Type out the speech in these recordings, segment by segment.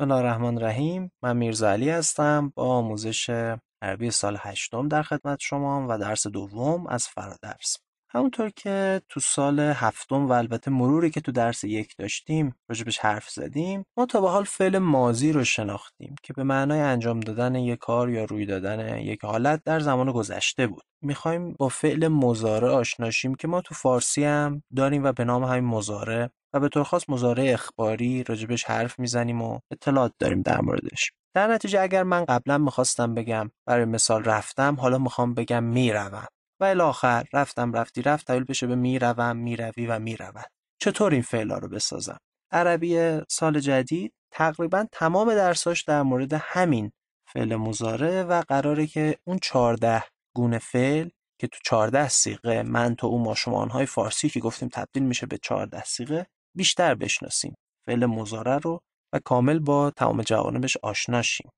بسم الله الرحمن الرحیم من میرزا علی هستم با آموزش عربی سال هشتم در خدمت شما و درس دوم از فرادرس همونطور که تو سال هفتم و البته مروری که تو درس یک داشتیم راجبش حرف زدیم ما تا به حال فعل ماضی رو شناختیم که به معنای انجام دادن یک کار یا روی دادن یک حالت در زمان گذشته بود میخوایم با فعل مزاره آشناشیم که ما تو فارسی هم داریم و به نام همین مزاره و به طور خاص مزارع اخباری راجبش حرف میزنیم و اطلاعات داریم در موردش در نتیجه اگر من قبلا میخواستم بگم برای مثال رفتم حالا میخوام بگم میروم و الاخر رفتم رفتی رفت تبدیل بشه به میروم میروی و میرود چطور این فعلا رو بسازم عربی سال جدید تقریبا تمام درساش در مورد همین فعل مزاره و قراره که اون چارده گونه فعل که تو چهارده سیقه من تو او ما شما فارسی که گفتیم تبدیل میشه به چهارده سیقه بیشتر بشناسیم فعل مزاره رو و کامل با تمام جوانبش آشنا شیم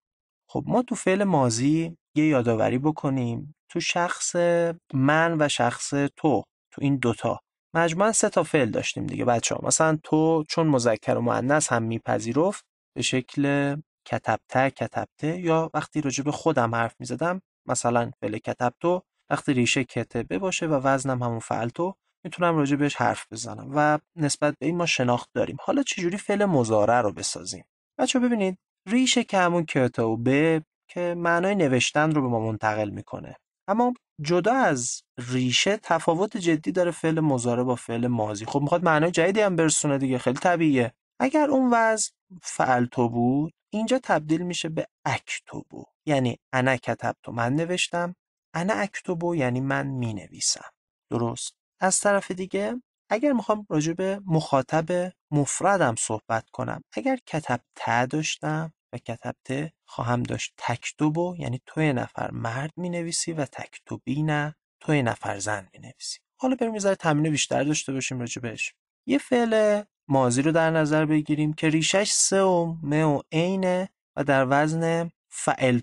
خب ما تو فعل مازی یه یادآوری بکنیم تو شخص من و شخص تو تو این دوتا مجموعا سه تا فعل داشتیم دیگه بچه ها مثلا تو چون مذکر و مؤنث هم میپذیرفت به شکل کتبته کتبته یا وقتی رجب خودم حرف میزدم مثلا فعل کتبتو وقتی ریشه کتبه باشه و وزنم همون تو میتونم راجع بهش حرف بزنم و نسبت به این ما شناخت داریم حالا چجوری فعل مزاره رو بسازیم بچه ببینید ریشه که همون کتا که معنای نوشتن رو به ما منتقل میکنه اما جدا از ریشه تفاوت جدی داره فعل مزاره با فعل مازی خب میخواد معنای جدیدی هم برسونه دیگه خیلی طبیعیه اگر اون وضع فعل تو بود اینجا تبدیل میشه به اکتبو یعنی انا کتب من نوشتم انا اکتبو یعنی من مینویسم درست از طرف دیگه اگر میخوام راجع به مخاطب مفردم صحبت کنم اگر کتب ته داشتم و کتبته خواهم داشت تکتبو یعنی توی نفر مرد مینویسی و تکتبی نه توی نفر زن مینویسی. حالا بریم یه تمرین بیشتر داشته باشیم راجع بهش یه فعل مازی رو در نظر بگیریم که ریشش سه و م و عین و در وزن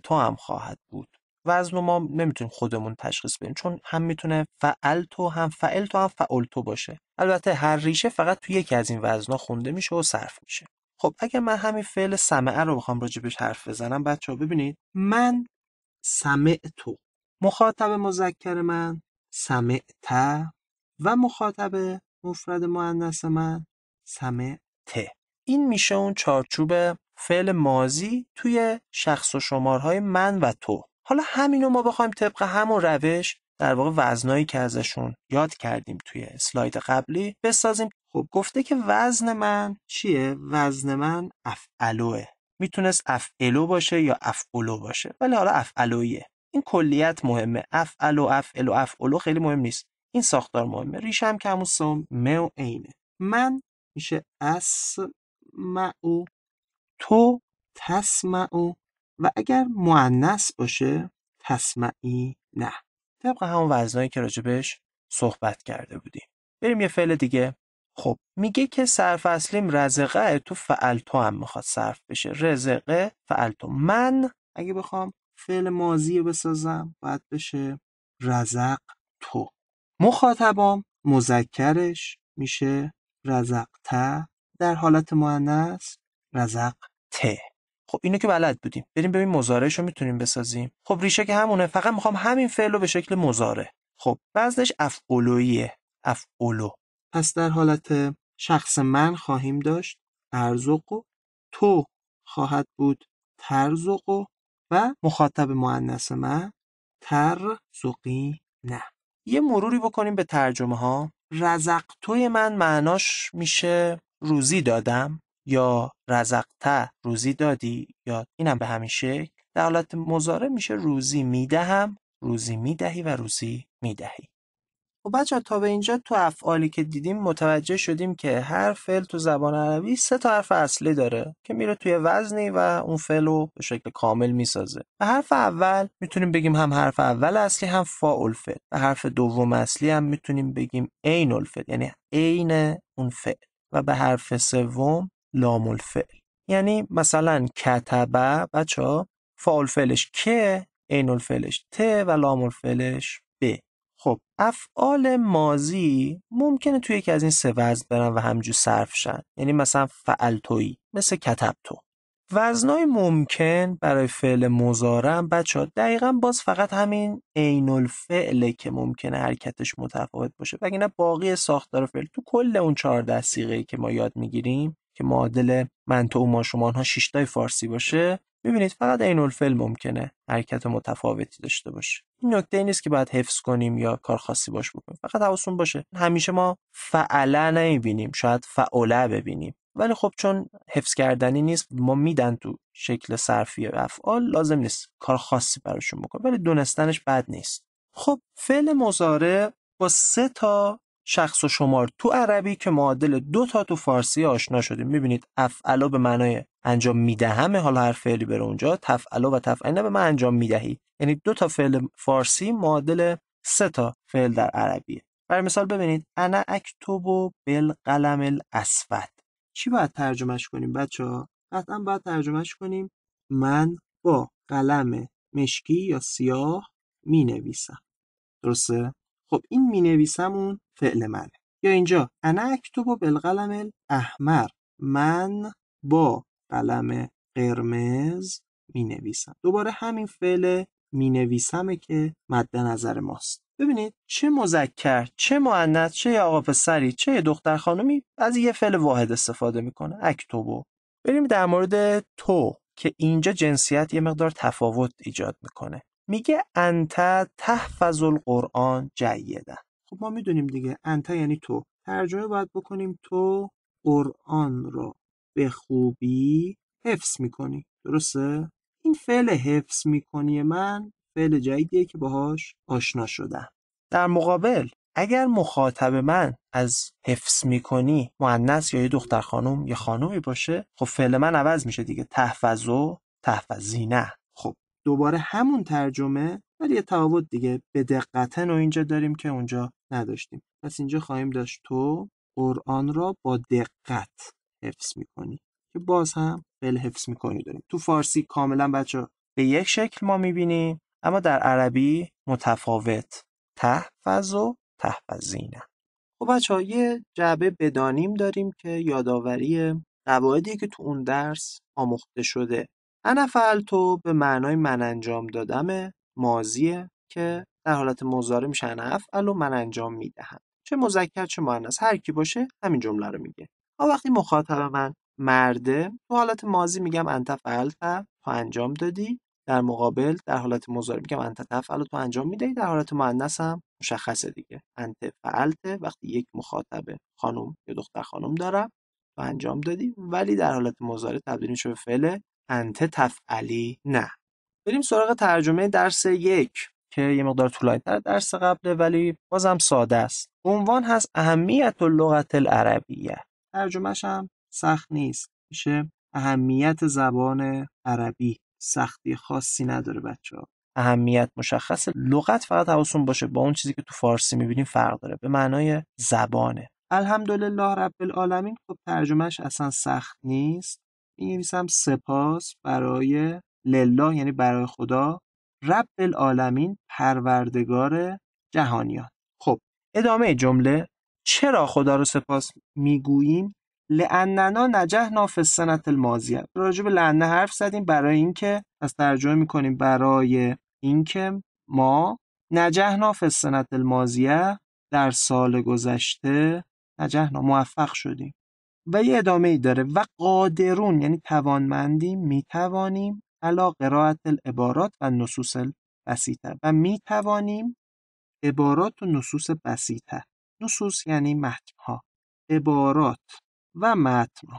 تو هم خواهد بود وزن رو ما نمیتونیم خودمون تشخیص بدیم چون هم میتونه فعل تو هم فعل تو هم تو باشه البته هر ریشه فقط تو یکی از این وزنها خونده میشه و صرف میشه خب اگر من همین فعل سمعه رو بخوام راجبش حرف بزنم بچه ها ببینید من تو مخاطب مذکر من سمعت و مخاطب مفرد مؤنث من سمعته این میشه اون چارچوب فعل مازی توی شخص و شمارهای من و تو حالا همینو ما بخوایم طبق همون روش در واقع وزنایی که ازشون یاد کردیم توی اسلاید قبلی بسازیم خب گفته که وزن من چیه وزن من افعلوه میتونست افعلو باشه یا افعلو باشه ولی حالا افعلویه این کلیت مهمه افعلو افعلو افعلو خیلی مهم نیست این ساختار مهمه ریش هم که همون سوم و عینه من میشه اسمعو تو تسمعو و اگر معنس باشه تسمعی نه طبق همون وزنایی که راجبش صحبت کرده بودیم بریم یه فعل دیگه خب میگه که صرف اصلیم رزقه تو فعل تو هم میخواد صرف بشه رزقه تو من اگه بخوام فعل ماضی بسازم باید بشه رزق تو مخاطبم مذکرش میشه رزقته در حالت معنیس رزق ته خب اینو که بلد بودیم بریم ببین مزارعش رو میتونیم بسازیم خب ریشه که همونه فقط میخوام همین فعل رو به شکل مزاره خب وزنش افعلویه افقلو پس در حالت شخص من خواهیم داشت ارزق تو خواهد بود ترزق و مخاطب معنیس من ترزقی نه یه مروری بکنیم به ترجمه ها رزق توی من معناش میشه روزی دادم یا رزقته روزی دادی یا اینم به همین شکل در حالت مزاره میشه روزی میدهم روزی میدهی و روزی میدهی و خب بچه تا به اینجا تو افعالی که دیدیم متوجه شدیم که هر فعل تو زبان عربی سه تا حرف اصلی داره که میره توی وزنی و اون فعل رو به شکل کامل میسازه و حرف اول میتونیم بگیم هم حرف اول اصلی هم فاول فعل و حرف دوم اصلی هم میتونیم بگیم عین الفعل یعنی عین اون فعل و به حرف سوم لام الفعل یعنی مثلا کتبه بچه ها فعل فعلش که عین الفعلش ت و لام الفعلش ب خب افعال مازی ممکنه توی یکی از این سه وزن برن و همجور صرف شن یعنی مثلا فعل توی مثل کتب تو وزنای ممکن برای فعل مزارم بچه ها دقیقا باز فقط همین عین الفعله که ممکنه حرکتش متفاوت باشه وگرنه باقی ساختار فعل تو کل اون چهار ای که ما یاد میگیریم که معادل من تو ما شما آنها شیشتای فارسی باشه میبینید فقط عین الفعل ممکنه حرکت متفاوتی داشته باشه این نکته ای نیست که باید حفظ کنیم یا کار خاصی باش بکنیم فقط حواستون باشه همیشه ما فعلا نمیبینیم شاید فعله ببینیم ولی خب چون حفظ کردنی نیست ما میدن تو شکل صرفی افعال لازم نیست کار خاصی براشون بکنیم ولی دونستنش بد نیست خب فعل مزاره با سه تا شخص و شمار تو عربی که معادل دو تا تو فارسی آشنا شدیم میبینید افعلا به معنای انجام میدهم حالا هر فعلی بره اونجا تفعلا و تفعله به من انجام میدهی یعنی دو تا فعل فارسی معادل سه تا فعل در عربیه برای مثال ببینید انا اکتب و بالقلم الاسود چی باید ترجمهش کنیم بچه ها قطعا باید ترجمهش کنیم من با قلم مشکی یا سیاه می نویسم درسته خب این می نویسمون فعل یا اینجا انا اکتبو بالقلم الاحمر من با قلم قرمز می نویسم دوباره همین فعل می که مد نظر ماست ببینید چه مذکر چه مؤنث چه آقا پسری چه دختر خانمی از یه فعل واحد استفاده میکنه اکتبو. بریم در مورد تو که اینجا جنسیت یه مقدار تفاوت ایجاد میکنه میگه انت تحفظ القرآن جیدن خب ما میدونیم دیگه انت یعنی تو ترجمه باید بکنیم تو قرآن را به خوبی حفظ میکنی درسته؟ این فعل حفظ میکنی من فعل جدیدیه که باهاش آشنا شدم در مقابل اگر مخاطب من از حفظ میکنی معنیس یا یه دختر خانم یه خانومی باشه خب فعل من عوض میشه دیگه تحفظ و تحفظینه خب دوباره همون ترجمه ولی یه تفاوت دیگه به دقتن و اینجا داریم که اونجا نداشتیم پس اینجا خواهیم داشت تو قرآن را با دقت حفظ میکنی که باز هم بل حفظ میکنی داریم تو فارسی کاملا بچه به یک شکل ما میبینیم اما در عربی متفاوت تحفظ و تحفظینه خب بچه ها یه جعبه بدانیم داریم که یادآوری قواعدی که تو اون درس آموخته شده انا فعل تو به معنای من انجام دادم مازیه که در حالت مضارع میشن افعل و من انجام میدهم چه مذکر چه مؤنث هر کی باشه همین جمله رو میگه و وقتی مخاطب من مرده تو حالت ماضی میگم انت فعلت تو انجام دادی در مقابل در حالت مضارع میگم انت تفعل تو انجام میدهی در حالت مؤنث هم مشخصه دیگه انت فعلت وقتی یک مخاطبه خانم یا دختر خانم دارم تو انجام دادی ولی در حالت مضارع تبدیل میشه به فعل انت تفعلی نه بریم سراغ ترجمه درس یک که یه مقدار طولانی در درس قبله ولی بازم ساده است عنوان هست اهمیت لغت العربیه ترجمهش هم سخت نیست میشه اهمیت زبان عربی سختی خاصی نداره بچه ها اهمیت مشخص لغت فقط حواستون باشه با اون چیزی که تو فارسی میبینیم فرق داره به معنای زبانه الحمدلله رب العالمین خب ترجمهش اصلا سخت نیست می سپاس برای لله یعنی برای خدا رب العالمین پروردگار جهانیان خب ادامه جمله چرا خدا رو سپاس میگوییم لعننا نجحنا ناف سنت الماضیه راجع به لعنه حرف زدیم برای اینکه از ترجمه میکنیم برای اینکه ما نجحنا ناف سنت الماضیه در سال گذشته نجه موفق شدیم و یه ادامه ای داره و قادرون یعنی توانمندیم میتوانیم الا قرائت العبارات و نصوص البسیطه و می توانیم عبارات و نصوص بسیطه نصوص یعنی ها عبارات و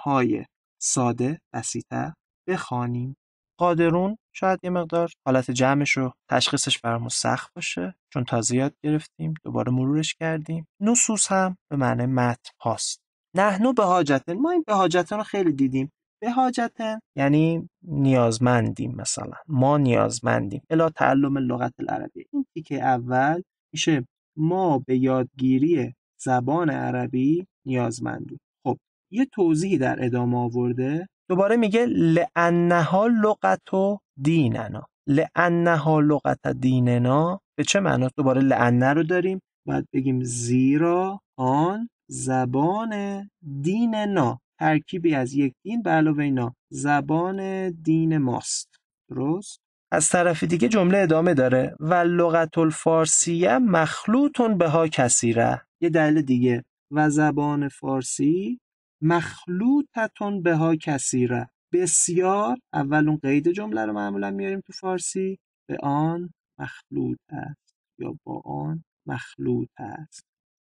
های ساده بسیطه بخوانیم قادرون شاید یه مقدار حالت جمعش رو تشخیصش برامون سخت باشه چون تازه یاد گرفتیم دوباره مرورش کردیم نصوص هم به معنی متن هاست نحنو به حاجتن ما این به حاجتن رو خیلی دیدیم به حاجتن یعنی نیازمندیم مثلا ما نیازمندیم الا تعلم لغت العربی این تیکه اول میشه ما به یادگیری زبان عربی نیازمندیم خب یه توضیحی در ادامه آورده دوباره میگه لانها لغت و دیننا لانها لغت دیننا به چه معنا دوباره لعنه رو داریم باید بگیم زیرا آن زبان دیننا ترکیبی از یک دین به علاوه اینا زبان دین ماست درست از طرف دیگه جمله ادامه داره و لغت الفارسیه مخلوطون به ها کسیره یه دلیل دیگه و زبان فارسی مخلوطتون به ها کسیره بسیار اولون قید جمله رو معمولا میاریم تو فارسی به آن مخلوط است یا با آن مخلوط است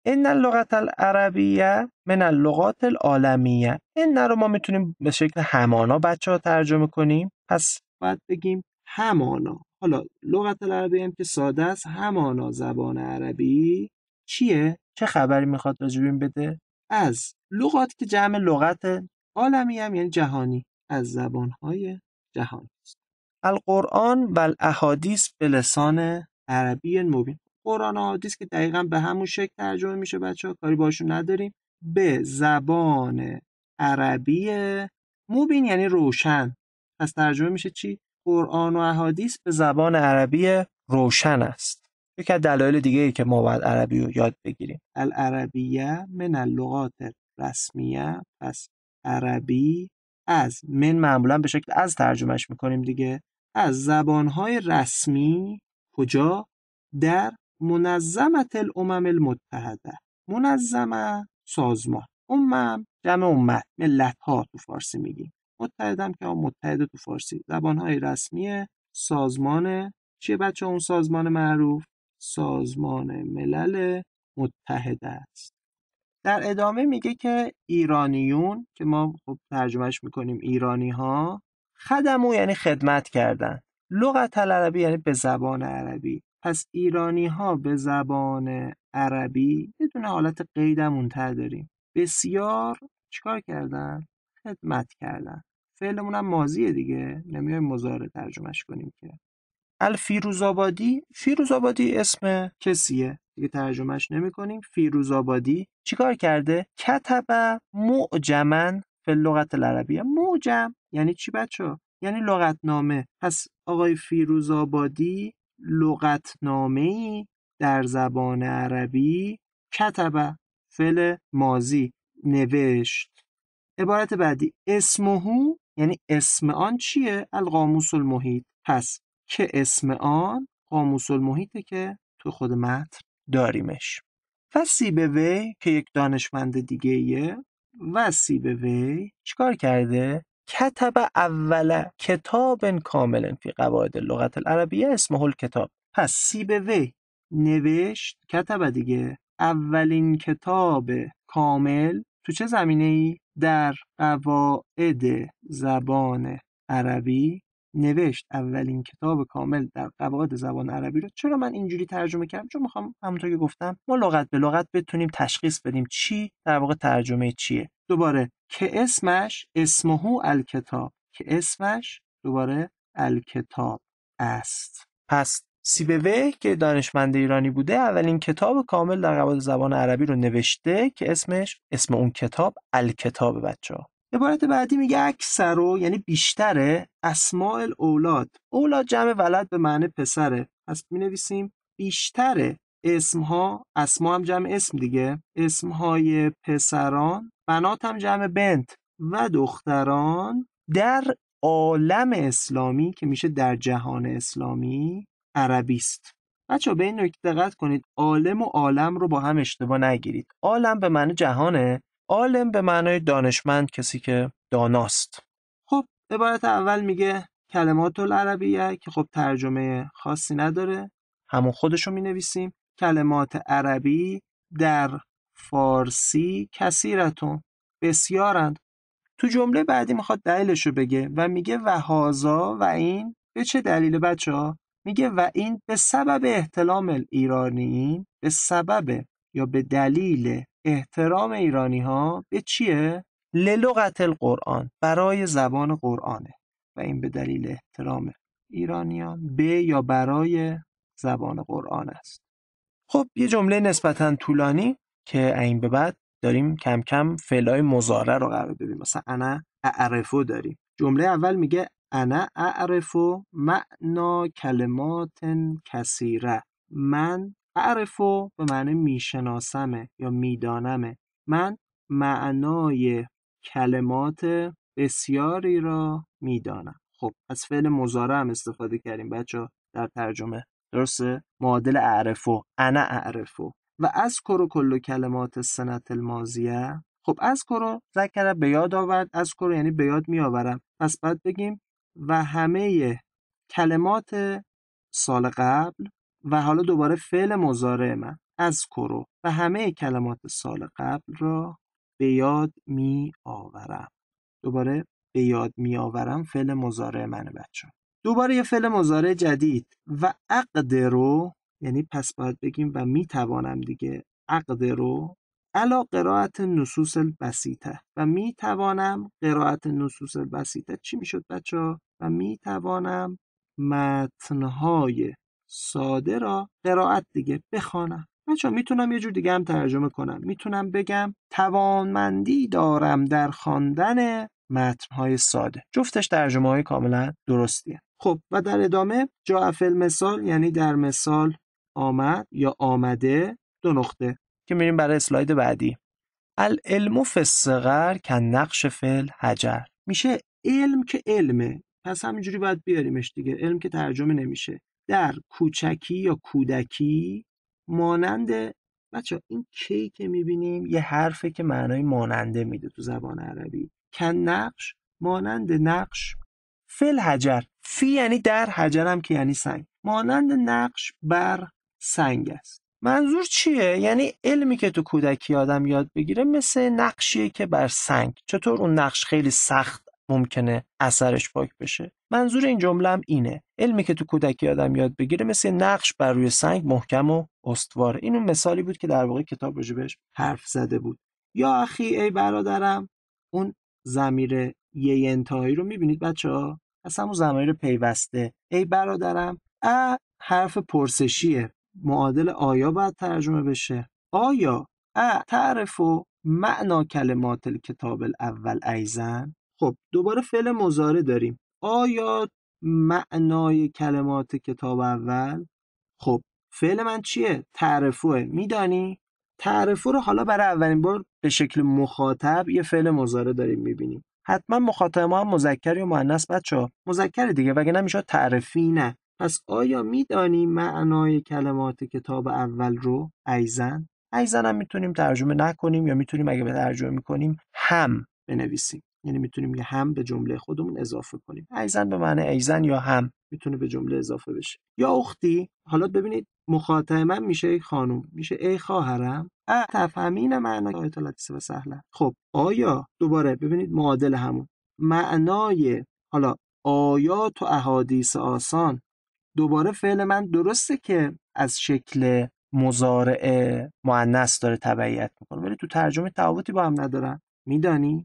ان اللغت العربیه من اللغات العالمیه ان رو ما میتونیم به شکل همانا بچه ها ترجمه کنیم پس باید بگیم همانا حالا لغت العربی هم که ساده است همانا زبان عربی چیه چه خبری میخواد راجبین بده از لغات که جمع لغت عالمی هم یعنی جهانی از زبانهای جهانی القرآن و به لسان عربی مبین قرآن حدیث که دقیقا به همون شکل ترجمه میشه بچه ها کاری باشون نداریم به زبان عربی موبین یعنی روشن پس ترجمه میشه چی؟ قرآن و احادیث به زبان عربی روشن است یکی از دلایل دیگه ای که ما باید عربی رو یاد بگیریم العربیه من اللغات رسمیه پس عربی از من معمولا به شکل از ترجمهش میکنیم دیگه از زبانهای رسمی کجا در منظمت الامم المتحده منظمه سازمان امم جمع امت ملت ها تو فارسی میگیم متحدم که اون متحده تو فارسی زبان های رسمی سازمان چیه بچه اون سازمان معروف سازمان ملل متحده است در ادامه میگه که ایرانیون که ما خب ترجمهش میکنیم ایرانی ها خدمو یعنی خدمت کردن لغت العربی یعنی به زبان عربی پس ایرانی ها به زبان عربی بدون حالت قیدمون تر داریم بسیار چیکار کردن خدمت کردن فعلمون هم مازیه دیگه نمیایم مزاره ترجمهش کنیم که الفیروز آبادی فیروز آبادی اسم کسیه دیگه ترجمهش نمی کنیم فیروز آبادی چیکار کرده کتب معجما به لغت العربیه معجم یعنی چی بچه یعنی لغتنامه پس آقای فیروز ای در زبان عربی کتب فعل مازی نوشت عبارت بعدی هو یعنی اسم آن چیه القاموس المحیط پس که اسم آن قاموس المحیطه که تو خود متن داریمش و سیبه وی که یک دانشمند دیگه یه و سیبه وی چیکار کرده کتب اول کتاب کامل فی قواعد لغت العربیه اسمه کتاب. پس سیب وی نوشت کتب دیگه اولین کتاب کامل تو چه زمینه ای؟ در قواعد زبان عربی نوشت اولین کتاب کامل در قواعد زبان عربی رو چرا من اینجوری ترجمه کردم چون میخوام همونطور که گفتم ما لغت به لغت بتونیم تشخیص بدیم چی در واقع ترجمه چیه دوباره که اسمش اسمهو الکتاب که اسمش دوباره الکتاب است پس سیبوه که دانشمند ایرانی بوده اولین کتاب کامل در قواعد زبان عربی رو نوشته که اسمش اسم اون کتاب الکتاب بچه ها عبارت بعدی میگه اکثر و یعنی بیشتره اسماء الاولاد اولاد جمع ولد به معنی پسره پس می نویسیم بیشتره اسمها اسما هم جمع اسم دیگه اسمهای پسران بنات هم جمع بنت و دختران در عالم اسلامی که میشه در جهان اسلامی عربی است بچه به این نکته دقت کنید عالم و عالم رو با هم اشتباه نگیرید عالم به معنی جهانه عالم به معنای دانشمند کسی که داناست خب عبارت اول میگه کلمات العربیه که خب ترجمه خاصی نداره همون خودش رو مینویسیم کلمات عربی در فارسی کثیرتون بسیارند تو جمله بعدی میخواد دلیلش رو بگه و میگه و هازا و این به چه دلیل بچه ها؟ میگه و این به سبب احتلام ایرانیین به سبب یا به دلیل احترام ایرانی ها به چیه؟ للغت القرآن برای زبان قرآنه و این به دلیل احترام ایرانیان به یا برای زبان قرآن است خب یه جمله نسبتا طولانی که این به بعد داریم کم کم فعلای مزاره رو قرار بدیم مثلا انا اعرفو داریم جمله اول میگه انا اعرفو معنا کلمات کثیره من اعرفو به معنی میشناسمه یا میدانمه من معنای کلمات بسیاری را میدانم خب از فعل مزاره هم استفاده کردیم بچه در ترجمه درسته معادل اعرفو انا اعرفو و از کرو کل کلمات سنت الماضیه خب از کرو ذکر به یاد آورد کرو یعنی به یاد آورم پس بعد بگیم و همه کلمات سال قبل و حالا دوباره فعل مزاره من از کرو و همه کلمات سال قبل را به یاد می آورم دوباره به یاد می آورم فعل مزاره من بچه دوباره یه فعل جدید و عقد رو یعنی پس باید بگیم و میتوانم دیگه عقد رو علا قرائت نصوص البسیطه و میتوانم قرائت نصوص البسیطه چی میشد بچه ها؟ و میتوانم متنهای ساده را قرائت دیگه بخوانم بچه میتونم یه جور دیگه هم ترجمه کنم میتونم بگم توانمندی دارم در خواندن متنهای ساده جفتش ترجمه های کاملا درستیه خب و در ادامه جا مثال یعنی در مثال آمد یا آمده دو نقطه که میریم برای اسلاید بعدی العلم فی الصغر که نقش فل حجر میشه علم که علمه پس همینجوری باید بیاریمش دیگه علم که ترجمه نمیشه در کوچکی یا کودکی مانند بچه این کی که میبینیم یه حرفه که معنای ماننده میده تو زبان عربی کن نقش مانند نقش فل حجر فی یعنی در حجرم که یعنی سنگ مانند نقش بر سنگ است منظور چیه یعنی علمی که تو کودکی آدم یاد بگیره مثل نقشیه که بر سنگ چطور اون نقش خیلی سخت ممکنه اثرش پاک بشه منظور این جمله هم اینه علمی که تو کودکی آدم یاد بگیره مثل نقش بر روی سنگ محکم و استوار این اون مثالی بود که در واقع کتاب بهش حرف زده بود یا اخی ای برادرم اون زمیر یه انتهایی رو میبینید بچه ها از همون پیوسته ای برادرم ا حرف پرسشیه معادل آیا باید ترجمه بشه آیا تعرف و معنا کلمات کتاب الاول ایزن خب دوباره فعل مزاره داریم آیا معنای کلمات کتاب اول خب فعل من چیه تعرفوه میدانی تعرفو رو حالا برای اولین بار به شکل مخاطب یه فعل مزاره داریم میبینیم حتما مخاطب ما هم مذکر یا مؤنث بچه مذکر دیگه وگه نمیشه تعرفی نه پس آیا میدانی معنای کلمات کتاب اول رو ایزن؟ ایزن هم میتونیم ترجمه نکنیم یا میتونیم اگه به ترجمه میکنیم هم بنویسیم یعنی میتونیم یه هم به جمله خودمون اضافه کنیم ایزن به معنی ایزن یا هم میتونه به جمله اضافه بشه یا اختی حالا ببینید مخاطب من میشه ای خانم میشه ای خواهرم تفهمین معنای آیت و سهله خب آیا دوباره ببینید معادل همون معنای حالا آیات و احادیث آسان دوباره فعل من درسته که از شکل مزارع معنیس داره تبعیت میکنه ولی تو ترجمه تعاوتی با هم ندارن میدانی؟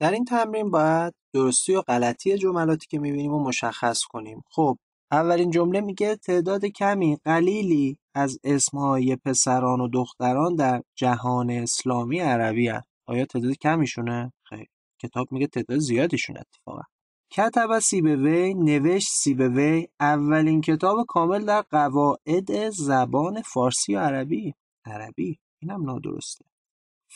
در این تمرین باید درستی و غلطی جملاتی که میبینیم و مشخص کنیم خب اولین جمله میگه تعداد کمی قلیلی از اسمهای پسران و دختران در جهان اسلامی عربی هست آیا تعداد کمیشونه؟ خیر کتاب میگه تعداد زیادیشون اتفاقا کتب سیبه وی نوشت سیبه وی اولین کتاب کامل در قواعد زبان فارسی و عربی عربی اینم نادرسته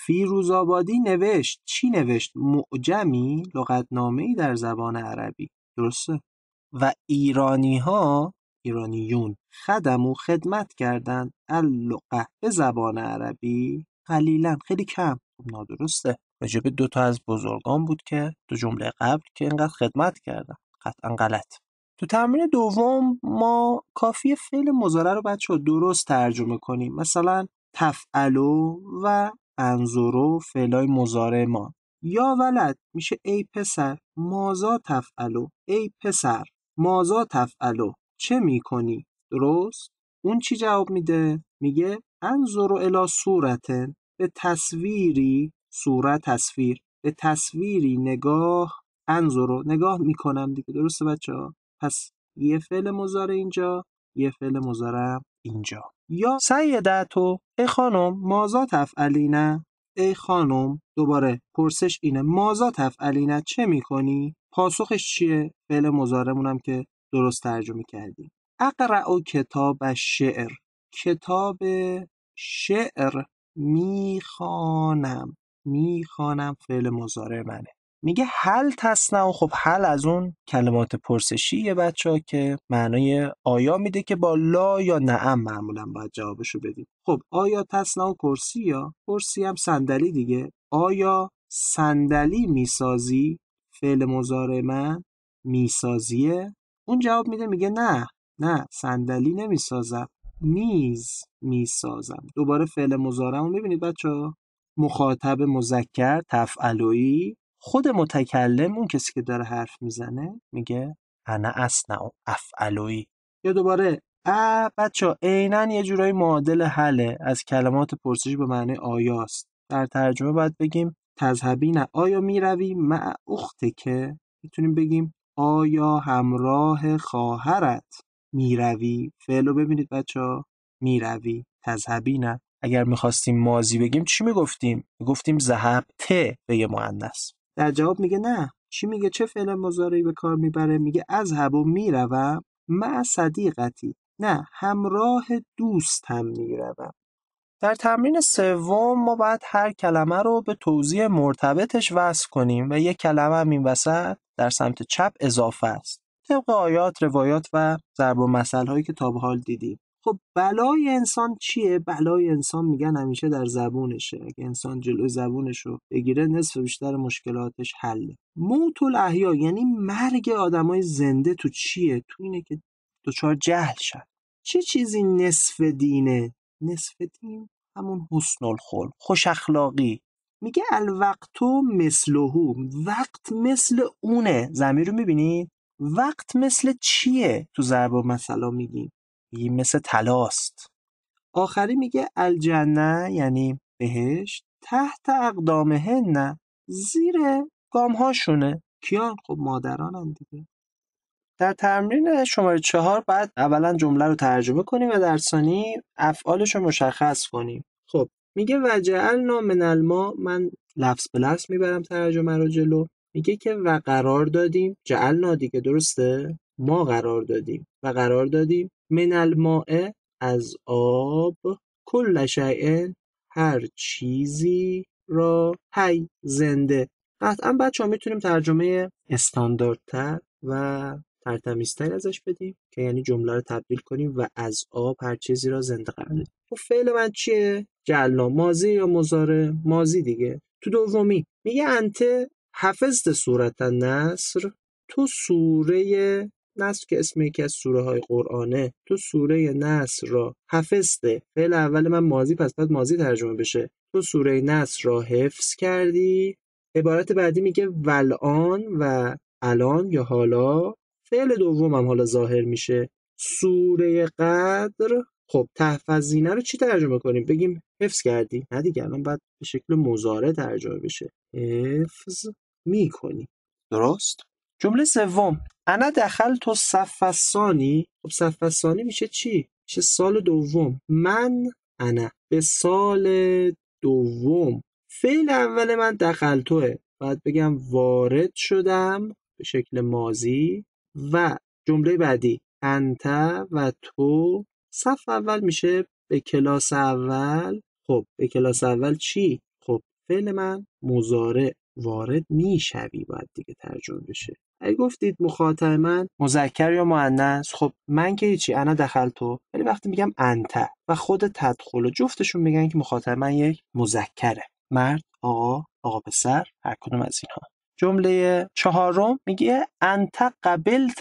فیروزآبادی نوشت چی نوشت معجمی لغتنامه در زبان عربی درسته و ایرانی ها ایرانیون خدم و خدمت کردند اللغه به زبان عربی قلیلا خیلی کم خب، نادرسته دو دوتا از بزرگان بود که دو جمله قبل که اینقدر خدمت کردم قطعا غلط تو تمرین دوم ما کافی فعل مزاره رو بچه درست ترجمه کنیم مثلا تفعلو و انظرو فعلای مزاره ما یا ولد میشه ای پسر مازا تفعلو ای پسر مازا تفعلو چه میکنی درست اون چی جواب میده میگه انظرو الا صورتن به تصویری صورت تصویر به تصویری نگاه انظرو رو نگاه میکنم دیگه درسته بچه ها پس یه فعل مزاره اینجا یه فعل مزارم اینجا یا تو ای خانم مازا نه ای خانم دوباره پرسش اینه مازا تفعلینه چه میکنی پاسخش چیه فعل مزاره هم که درست ترجمه کردیم اقرع و کتاب شعر کتاب شعر میخوانم میخوانم فعل مزاره منه میگه هل و خب حل از اون کلمات یه بچه ها که معنای آیا میده که با لا یا نعم معمولا باید جوابشو بدیم خب آیا و کرسی یا کرسی هم صندلی دیگه آیا صندلی میسازی فعل مزاره من میسازیه اون جواب میده میگه نه نه صندلی نمیسازم میز میسازم دوباره فعل رو میبینید بچه ها مخاطب مذکر تفعلویی خود متکلم اون کسی که داره حرف میزنه میگه انا اصنع افعلوی یا دوباره ا بچه عینا یه جورایی معادل حله از کلمات پرسش به معنی آیاست در ترجمه باید بگیم تذهبین آیا میروی مع اخته که میتونیم بگیم آیا همراه خواهرت میروی فعل رو ببینید بچه ها میروی تذهبین اگر میخواستیم مازی بگیم چی میگفتیم میگفتیم زهب ت به مهندس در جواب میگه نه چی میگه چه فعل مزاری به کار میبره میگه از هب و میروم مع صدیقتی نه همراه دوست دوستم میروم در تمرین سوم ما باید هر کلمه رو به توضیح مرتبطش وصل کنیم و یک کلمه هم این وسط در سمت چپ اضافه است. طبق آیات، روایات و ضرب و مسئله هایی که تا به حال دیدیم. خب بلای انسان چیه بلای انسان میگن همیشه در زبونشه اگه انسان جلو زبونش رو بگیره نصف بیشتر مشکلاتش حله موت الاحیا یعنی مرگ آدمای زنده تو چیه تو اینه که دچار جهل شد چه چیزی نصف دینه نصف دین همون حسن الخلق خوش اخلاقی میگه الوقت مثلهو وقت مثل اونه زمین رو میبینید وقت مثل چیه تو ضرب و مثلا میگیم میگیم مثل تلاست آخری میگه الجنه یعنی بهشت تحت نه زیر گامهاشونه کیان خب هم دیگه در تمرین شماره چهار بعد اولا جمله رو ترجمه کنیم و در ثانی افعالش رو مشخص کنیم خب میگه وجعلنا من الما من لفظ به لفظ میبرم ترجمه رو جلو میگه که و قرار دادیم جعلنا دیگه درسته ما قرار دادیم و قرار دادیم من الماء از آب کل شیء هر چیزی را حی زنده قطعا بچه ها میتونیم ترجمه استانداردتر و ترتمیزتری ازش بدیم که یعنی جمله رو تبدیل کنیم و از آب هر چیزی را زنده قرار و خب، فعل من چیه جلا مازی یا مزاره مازی دیگه تو دومی میگه انت حفظت صورت نصر تو سوره نصر که اسم یکی از سوره های قرآنه تو سوره نصر را حفظته فعل اول من ماضی پس باید ماضی ترجمه بشه تو سوره نصر را حفظ کردی عبارت بعدی میگه ولان و الان یا حالا فعل دوم هم حالا ظاهر میشه سوره قدر خب تحفظینه رو چی ترجمه کنیم بگیم حفظ کردی نه دیگه الان باید به شکل مزاره ترجمه بشه حفظ میکنی درست جمله سوم انا دخلت صف الثانی خب صف میشه چی میشه سال دوم من انا به سال دوم فعل اول من توه باید بگم وارد شدم به شکل مازی و جمله بعدی انت و تو صف اول میشه به کلاس اول خب به کلاس اول چی خب فعل من مزاره وارد میشوی باید دیگه ترجمه بشه اگه گفتید مخاطب من مذکر یا مؤنث خب من که هیچی انا تو ولی وقتی میگم انت و خود تدخل و جفتشون میگن که مخاطب من یک مذکره مرد آقا آقا پسر هر کدوم از اینها جمله چهارم میگه انت قبلت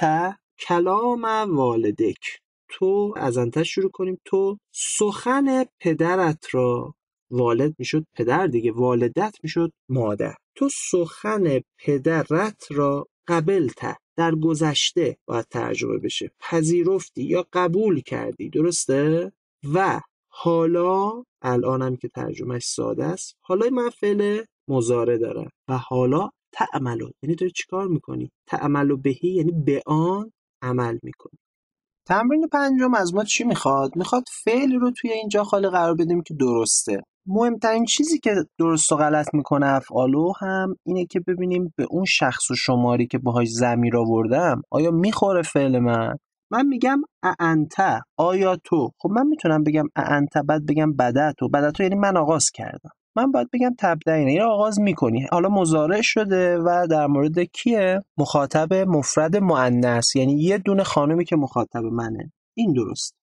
کلام والدک تو از انت شروع کنیم تو سخن پدرت را والد میشد پدر دیگه والدت میشد مادر تو سخن پدرت را قبلته در گذشته باید ترجمه بشه پذیرفتی یا قبول کردی درسته و حالا الانم که ترجمهش ساده است حالا من فعل مزاره دارم و حالا تعملو یعنی داری چیکار میکنی تعملو بهی یعنی به آن عمل میکنی تمرین پنجم از ما چی میخواد میخواد فعل رو توی اینجا خالی قرار بدیم که درسته مهمترین چیزی که درست و غلط میکنه افعالو هم اینه که ببینیم به اون شخص و شماری که باهاش زمیر آوردم آیا میخوره فعل من من میگم انت آیا تو خب من میتونم بگم انت بعد بگم بدتو بدتو یعنی من آغاز کردم من باید بگم تبدعینه یا یعنی آغاز میکنی حالا مزارع شده و در مورد کیه مخاطب مفرد معنس یعنی یه دونه خانمی که مخاطب منه این درست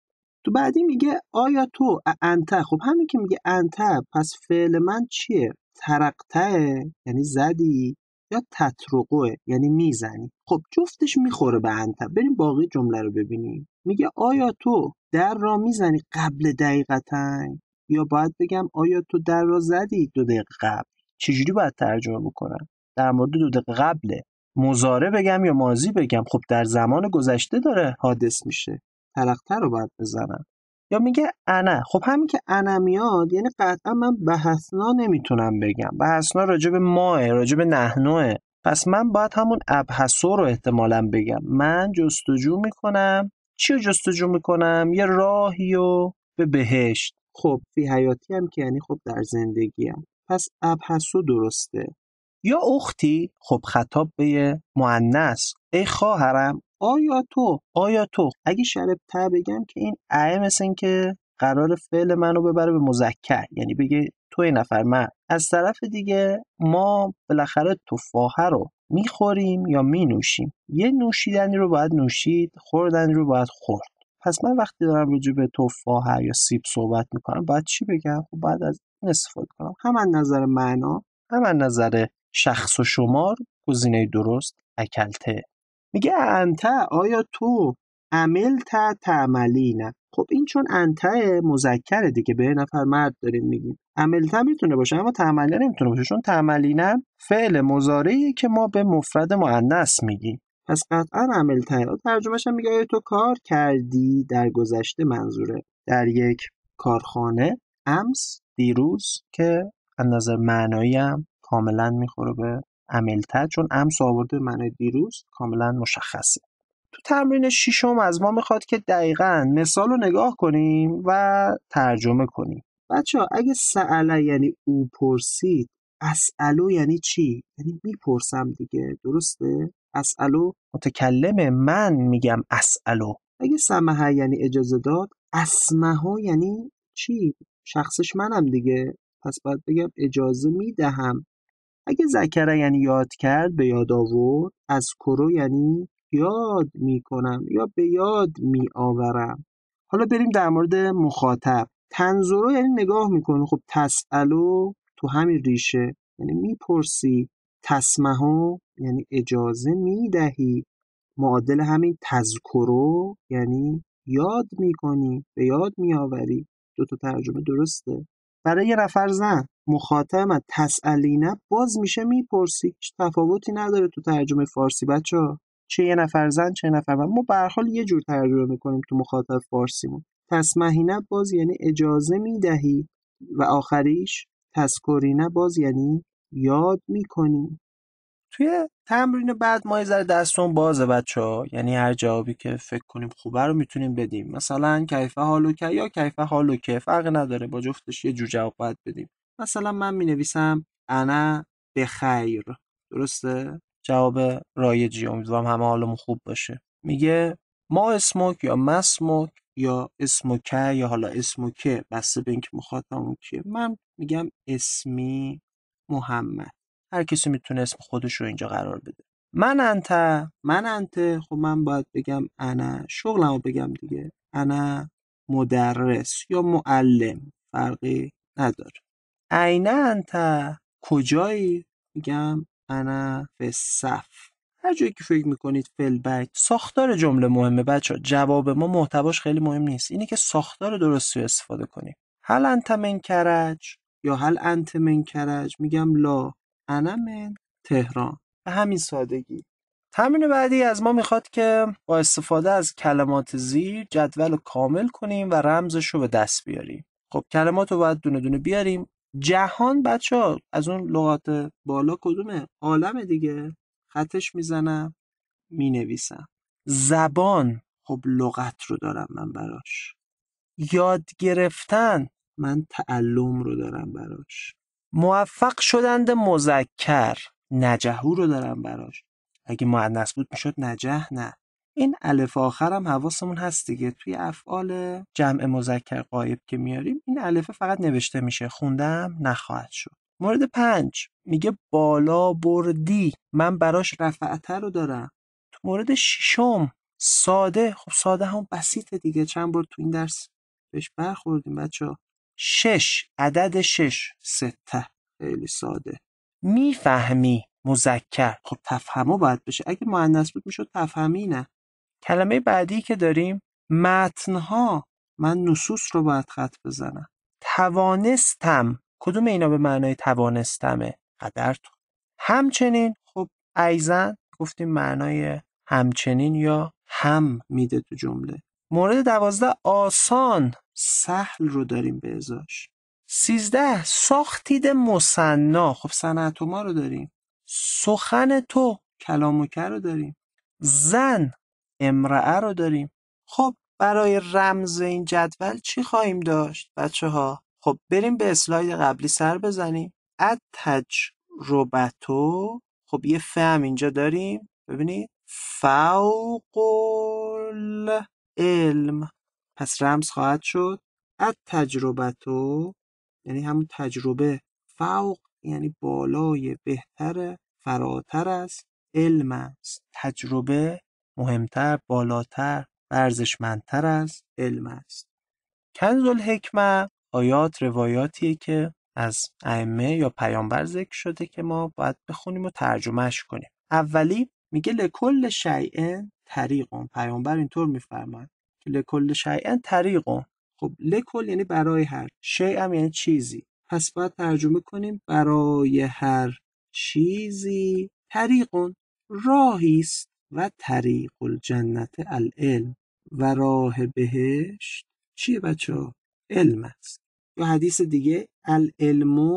تو بعدی میگه آیا تو انت خب همین که میگه انت پس فعل من چیه ترقته یعنی زدی یا تترقه یعنی میزنی خب جفتش میخوره به انت بریم باقی جمله رو ببینیم میگه آیا تو در را میزنی قبل دقیقتن؟ یا باید بگم آیا تو در را زدی دو دقیقه قبل چجوری باید ترجمه بکنم در مورد دو دقیقه قبله مزاره بگم یا مازی بگم خب در زمان گذشته داره حادث میشه تر رو باید بزنم یا میگه انا خب همین که انا میاد یعنی قطعا من بحثنا نمیتونم بگم بحثنا راجب ماه راجب نهنوه پس من باید همون ابحثو رو احتمالا بگم من جستجو میکنم چی رو جستجو میکنم یه راهی و به بهشت خب فی حیاتی هم که یعنی خب در زندگی هم. پس ابحثو درسته یا اختی خب خطاب به معنیس ای خواهرم آیا تو آیا تو اگه شرب ته بگم که این اه مثل این که قرار فعل منو ببره به مذکر یعنی بگه توی نفر من از طرف دیگه ما بالاخره تفاهه رو میخوریم یا مینوشیم یه نوشیدنی رو باید نوشید خوردنی رو باید خورد پس من وقتی دارم راجع به تفاحه یا سیب صحبت میکنم باید چی بگم خب بعد از این استفاده کنم هم از نظر معنا هم از نظر شخص و شمار گزینه درست اکلته میگه انت آیا تو عملت تعملین خب این چون انت مزکره دیگه به نفر مرد داریم میگیم عملتا میتونه باشه اما تعملی نمیتونه باشه چون نه فعل مضارعیه که ما به مفرد معنیس میگیم پس قطعا عملتا ترجمهش هم میگه آیا تو کار کردی در گذشته منظوره در یک کارخانه امس دیروز که از نظر معنایی هم کاملا میخوره به عملتر چون امس آورده من دیروز کاملا مشخصه تو تمرین ششم از ما میخواد که دقیقا مثال رو نگاه کنیم و ترجمه کنیم بچه ها اگه سعله یعنی او پرسید اسالو یعنی چی؟ یعنی میپرسم دیگه درسته؟ اسالو متکلم من میگم اسالو اگه سمه یعنی اجازه داد اسمه ها یعنی چی؟ شخصش منم دیگه پس باید بگم اجازه میدهم اگه زکره یعنی یاد کرد به یاد آورد از کرو یعنی یاد میکنم یا به یاد میآورم حالا بریم در مورد مخاطب تنظرو یعنی نگاه میکنه خب تسالو تو همین ریشه یعنی میپرسی تسمهو یعنی اجازه میدهی معادل همین تذکرو یعنی یاد میکنی به یاد میآوری دو تا ترجمه درسته برای یه نفر زن مخاطبم تسالینه باز میشه میپرسی تفاوتی نداره تو ترجمه فارسی بچه ها. چه یه نفر زن چه نفر من ما به یه جور ترجمه میکنیم تو مخاطب فارسیمون تسمهینه باز یعنی اجازه میدهی و آخریش تسکرینه باز یعنی یاد میکنی توی تمرین بعد ما یه ذره دستون بازه بچه ها. یعنی هر جوابی که فکر کنیم خوبه رو میتونیم بدیم مثلا کیفه حالو که یا کیفه حالو که فرق نداره با جفتش یه جو جواب بدیم مثلا من می نویسم انا به خیر درسته جواب رایجی امیدوارم همه حالمون خوب باشه میگه ما اسموک یا مسموک یا اسموکه یا حالا اسموکه بسته به اینکه اون که من میگم اسمی محمد هر کسی میتونه اسم خودش رو اینجا قرار بده من انت من انت خب من باید بگم انا شغلمو بگم دیگه انا مدرس یا معلم فرقی نداره این انت کجایی میگم انا به صف هر جایی که فکر میکنید بک ساختار جمله مهمه بچه جواب ما محتواش خیلی مهم نیست اینه که ساختار درست رو استفاده کنیم هل انت من کرج یا هل انت من کرج میگم لا انا من تهران به همین سادگی تمرین بعدی از ما میخواد که با استفاده از کلمات زیر جدول رو کامل کنیم و رمزش رو به دست بیاریم خب کلمات رو باید دونه دونه بیاریم جهان بچه ها از اون لغات بالا کدومه عالم دیگه خطش میزنم مینویسم زبان خب لغت رو دارم من براش یاد گرفتن من تعلم رو دارم براش موفق شدند مذکر نجهو رو دارم براش اگه معنیس بود میشد نجه نه این الف آخرم حواسمون هست دیگه توی افعال جمع مذکر قایب که میاریم این الفه فقط نوشته میشه خوندم نخواهد شد مورد پنج میگه بالا بردی من براش رفعتر رو دارم تو مورد ششم ساده خب ساده هم بسیطه دیگه چند بار تو این درس بهش برخوردیم بچه شش عدد شش سته خیلی ساده میفهمی مذکر خب تفهمو باید بشه اگه مؤنث بود میشد تفهمی نه کلمه بعدی که داریم متنها من نصوص رو باید خط بزنم توانستم کدوم اینا به معنای توانستمه قدر تو همچنین خب ایزن گفتیم معنای همچنین یا هم میده تو جمله مورد دوازده آسان سهل رو داریم به ازاش سیزده ساختید مصنا خب صنعت ما رو داریم سخن تو کلام و رو داریم زن امرأه رو داریم خب برای رمز این جدول چی خواهیم داشت بچه ها؟ خب بریم به اسلاید قبلی سر بزنیم ات تجربتو خب یه فهم اینجا داریم ببینید فوق علم پس رمز خواهد شد ات تجربتو یعنی همون تجربه فوق یعنی بالای بهتر فراتر از علم است تجربه مهمتر، بالاتر ارزشمندتر از علم است. کنز الحکمه آیات روایاتیه که از ائمه یا پیامبر ذکر شده که ما باید بخونیم و ترجمهش کنیم. اولی میگه لکل شیعن طریقون پیامبر اینطور میفرماید که لکل شیعن طریقون خب لکل یعنی برای هر شیء هم یعنی چیزی پس باید ترجمه کنیم برای هر چیزی طریقون راهی است و طریق الجنت العلم و راه بهشت چیه بچه ها؟ علم است یا حدیث دیگه العلم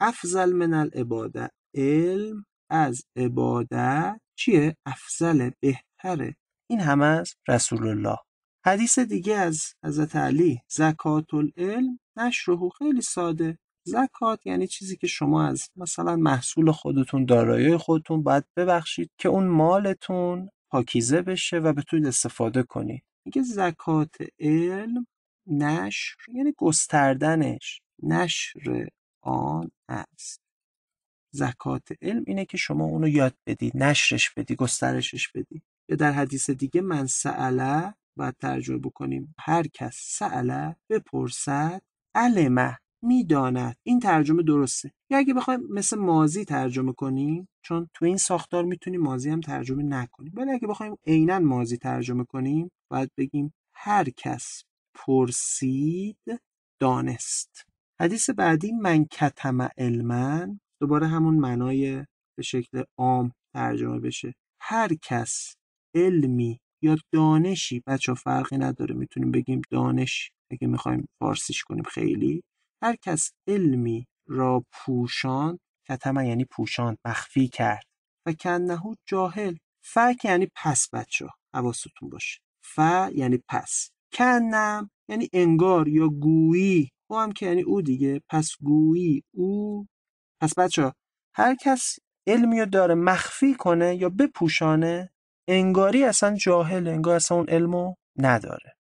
افضل من العباده علم از عبادت چیه؟ افضل بهتره این هم از رسول الله حدیث دیگه از حضرت علی زکات العلم نشره خیلی ساده زکات یعنی چیزی که شما از مثلا محصول خودتون دارایی خودتون باید ببخشید که اون مالتون پاکیزه بشه و بتونید استفاده کنید میگه زکات علم نشر یعنی گستردنش نشر آن است زکات علم اینه که شما اونو یاد بدی نشرش بدی گسترشش بدی یا در حدیث دیگه من سعله و ترجمه بکنیم هر کس سعله بپرسد علمه میداند این ترجمه درسته یا اگه بخوایم مثل مازی ترجمه کنیم چون تو این ساختار میتونیم مازی هم ترجمه نکنیم ولی اگه بخوایم عینا مازی ترجمه کنیم باید بگیم هر کس پرسید دانست حدیث بعدی من کتم علمن دوباره همون معنای به شکل عام ترجمه بشه هر کس علمی یا دانشی بچه فرقی نداره میتونیم بگیم دانش اگه میخوایم فارسیش کنیم خیلی هر کس علمی را پوشان، کتم یعنی پوشاند مخفی کرد و کنهو جاهل ف یعنی پس بچه حواستون باشه ف یعنی پس کنم یعنی انگار یا گویی او هم که یعنی او دیگه پس گویی او پس بچه هر کس علمی رو داره مخفی کنه یا بپوشانه انگاری اصلا جاهل انگار اصلا اون علمو نداره